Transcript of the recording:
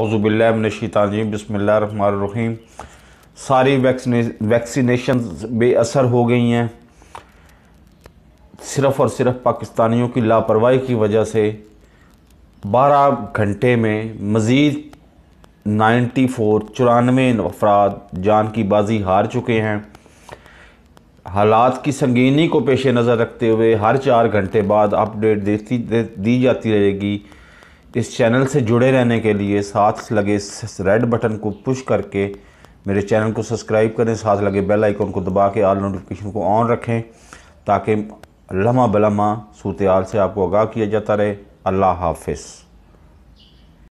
अवज़ुबिल्लिनशीताजीम बसमीम सारी वैक्सीने वैक्सीनेशन बेअसर हो गई हैं सिर्फ़ और सिर्फ पाकिस्तानियों की लापरवाही की वजह से 12 घंटे में मज़ीद 94 फोर चौरानवे अफराद जान की बाजी हार चुके हैं हालात की संगीनी को पेश नज़र रखते हुए हर चार घंटे बाद अपडेट देती दे, दी जाती रहेगी इस चैनल से जुड़े रहने के लिए साथ लगे रेड बटन को पुश करके मेरे चैनल को सब्सक्राइब करें साथ लगे बेल आइकॉन को दबा के आल नोटिफिकेशन को ऑन रखें ताकि लम्हा बलमा सूरत हाल से आपको आगाह किया जाता रहे अल्लाह हाफिज़